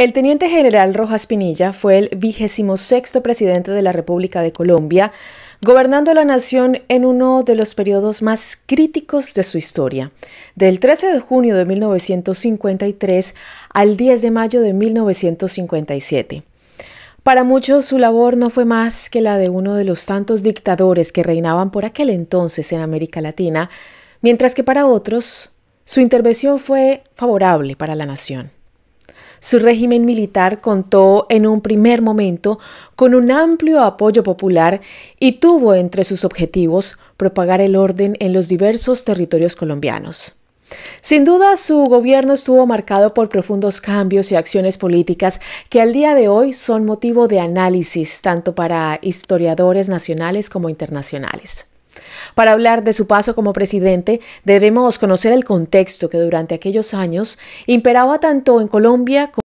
El teniente general Rojas Pinilla fue el vigésimo sexto presidente de la República de Colombia, gobernando la nación en uno de los periodos más críticos de su historia, del 13 de junio de 1953 al 10 de mayo de 1957. Para muchos su labor no fue más que la de uno de los tantos dictadores que reinaban por aquel entonces en América Latina, mientras que para otros su intervención fue favorable para la nación. Su régimen militar contó en un primer momento con un amplio apoyo popular y tuvo entre sus objetivos propagar el orden en los diversos territorios colombianos. Sin duda, su gobierno estuvo marcado por profundos cambios y acciones políticas que al día de hoy son motivo de análisis tanto para historiadores nacionales como internacionales. Para hablar de su paso como presidente, debemos conocer el contexto que durante aquellos años imperaba tanto en Colombia como